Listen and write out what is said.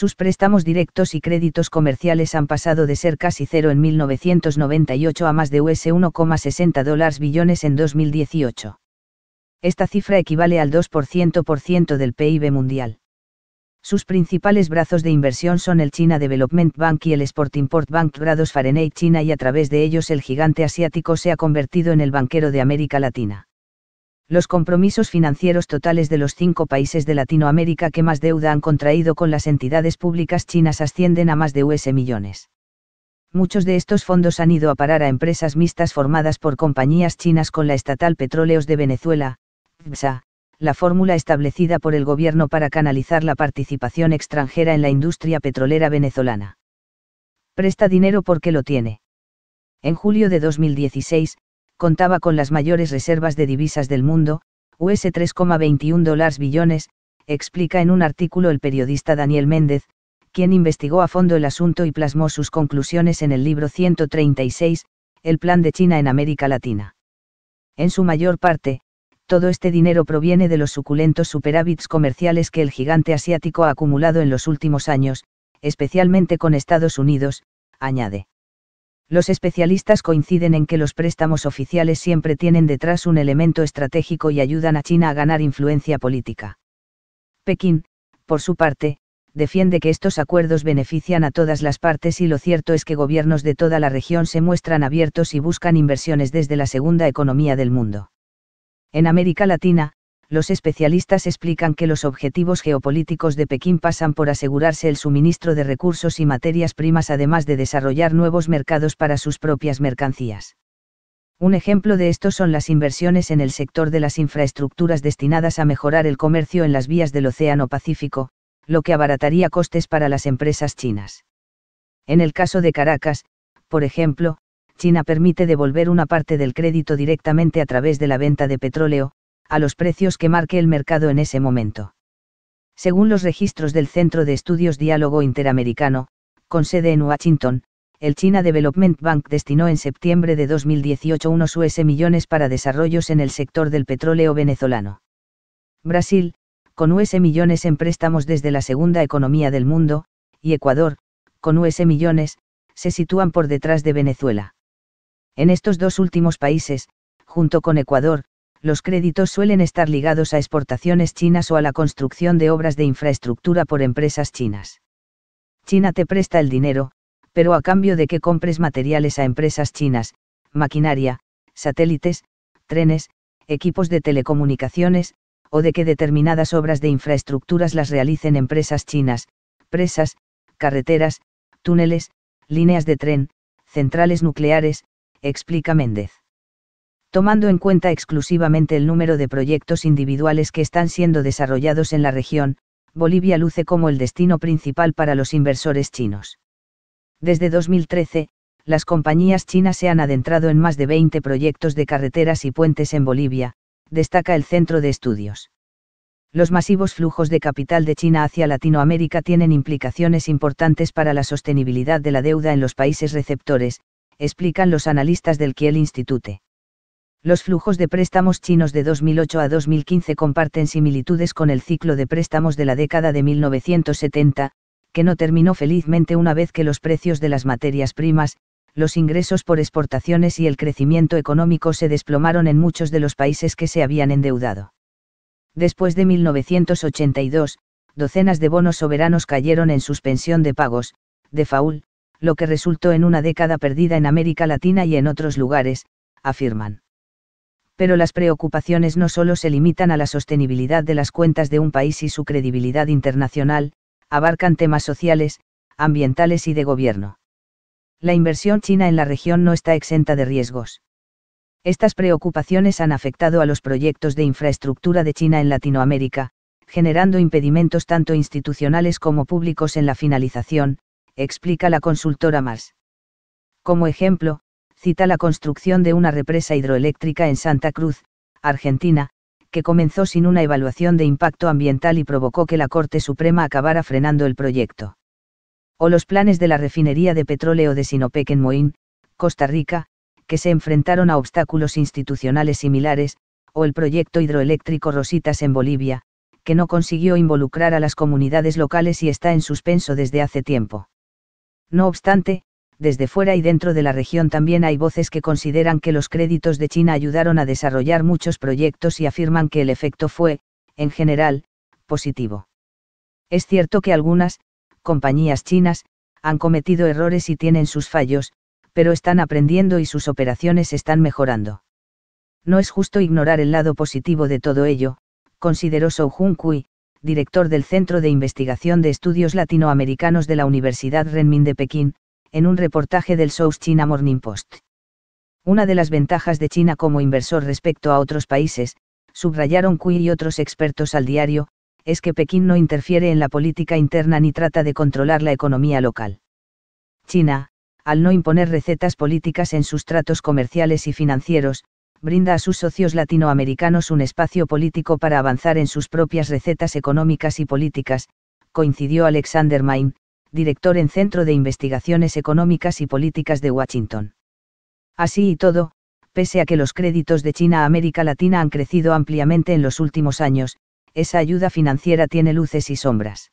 Sus préstamos directos y créditos comerciales han pasado de ser casi cero en 1998 a más de US 1,60 dólares billones en 2018. Esta cifra equivale al 2% del PIB mundial. Sus principales brazos de inversión son el China Development Bank y el Export Import Bank grados Fahrenheit China y a través de ellos el gigante asiático se ha convertido en el banquero de América Latina los compromisos financieros totales de los cinco países de Latinoamérica que más deuda han contraído con las entidades públicas chinas ascienden a más de US millones. Muchos de estos fondos han ido a parar a empresas mixtas formadas por compañías chinas con la estatal Petróleos de Venezuela, la fórmula establecida por el gobierno para canalizar la participación extranjera en la industria petrolera venezolana. Presta dinero porque lo tiene. En julio de 2016, contaba con las mayores reservas de divisas del mundo, US 3,21 billones, explica en un artículo el periodista Daniel Méndez, quien investigó a fondo el asunto y plasmó sus conclusiones en el libro 136, El plan de China en América Latina. En su mayor parte, todo este dinero proviene de los suculentos superávits comerciales que el gigante asiático ha acumulado en los últimos años, especialmente con Estados Unidos, añade. Los especialistas coinciden en que los préstamos oficiales siempre tienen detrás un elemento estratégico y ayudan a China a ganar influencia política. Pekín, por su parte, defiende que estos acuerdos benefician a todas las partes y lo cierto es que gobiernos de toda la región se muestran abiertos y buscan inversiones desde la segunda economía del mundo. En América Latina, los especialistas explican que los objetivos geopolíticos de Pekín pasan por asegurarse el suministro de recursos y materias primas además de desarrollar nuevos mercados para sus propias mercancías. Un ejemplo de esto son las inversiones en el sector de las infraestructuras destinadas a mejorar el comercio en las vías del Océano Pacífico, lo que abarataría costes para las empresas chinas. En el caso de Caracas, por ejemplo, China permite devolver una parte del crédito directamente a través de la venta de petróleo, a los precios que marque el mercado en ese momento. Según los registros del Centro de Estudios Diálogo Interamericano, con sede en Washington, el China Development Bank destinó en septiembre de 2018 unos US millones para desarrollos en el sector del petróleo venezolano. Brasil, con US millones en préstamos desde la segunda economía del mundo, y Ecuador, con US millones, se sitúan por detrás de Venezuela. En estos dos últimos países, junto con Ecuador, los créditos suelen estar ligados a exportaciones chinas o a la construcción de obras de infraestructura por empresas chinas. China te presta el dinero, pero a cambio de que compres materiales a empresas chinas, maquinaria, satélites, trenes, equipos de telecomunicaciones, o de que determinadas obras de infraestructuras las realicen empresas chinas, presas, carreteras, túneles, líneas de tren, centrales nucleares, explica Méndez tomando en cuenta exclusivamente el número de proyectos individuales que están siendo desarrollados en la región, Bolivia luce como el destino principal para los inversores chinos. Desde 2013, las compañías chinas se han adentrado en más de 20 proyectos de carreteras y puentes en Bolivia, destaca el Centro de Estudios. Los masivos flujos de capital de China hacia Latinoamérica tienen implicaciones importantes para la sostenibilidad de la deuda en los países receptores, explican los analistas del Kiel Institute. Los flujos de préstamos chinos de 2008 a 2015 comparten similitudes con el ciclo de préstamos de la década de 1970, que no terminó felizmente una vez que los precios de las materias primas, los ingresos por exportaciones y el crecimiento económico se desplomaron en muchos de los países que se habían endeudado. Después de 1982, docenas de bonos soberanos cayeron en suspensión de pagos, de faul, lo que resultó en una década perdida en América Latina y en otros lugares, afirman pero las preocupaciones no solo se limitan a la sostenibilidad de las cuentas de un país y su credibilidad internacional, abarcan temas sociales, ambientales y de gobierno. La inversión china en la región no está exenta de riesgos. Estas preocupaciones han afectado a los proyectos de infraestructura de China en Latinoamérica, generando impedimentos tanto institucionales como públicos en la finalización, explica la consultora Mars. Como ejemplo, cita la construcción de una represa hidroeléctrica en Santa Cruz, Argentina, que comenzó sin una evaluación de impacto ambiental y provocó que la Corte Suprema acabara frenando el proyecto. O los planes de la refinería de petróleo de Sinopec en Moín, Costa Rica, que se enfrentaron a obstáculos institucionales similares, o el proyecto hidroeléctrico Rositas en Bolivia, que no consiguió involucrar a las comunidades locales y está en suspenso desde hace tiempo. No obstante, desde fuera y dentro de la región también hay voces que consideran que los créditos de China ayudaron a desarrollar muchos proyectos y afirman que el efecto fue, en general, positivo. Es cierto que algunas, compañías chinas, han cometido errores y tienen sus fallos, pero están aprendiendo y sus operaciones están mejorando. No es justo ignorar el lado positivo de todo ello, consideró Sou Jun director del Centro de Investigación de Estudios Latinoamericanos de la Universidad Renmin de Pekín, en un reportaje del South China Morning Post. Una de las ventajas de China como inversor respecto a otros países, subrayaron Cui y otros expertos al diario, es que Pekín no interfiere en la política interna ni trata de controlar la economía local. China, al no imponer recetas políticas en sus tratos comerciales y financieros, brinda a sus socios latinoamericanos un espacio político para avanzar en sus propias recetas económicas y políticas, coincidió Alexander Main, director en Centro de Investigaciones Económicas y Políticas de Washington. Así y todo, pese a que los créditos de China a América Latina han crecido ampliamente en los últimos años, esa ayuda financiera tiene luces y sombras.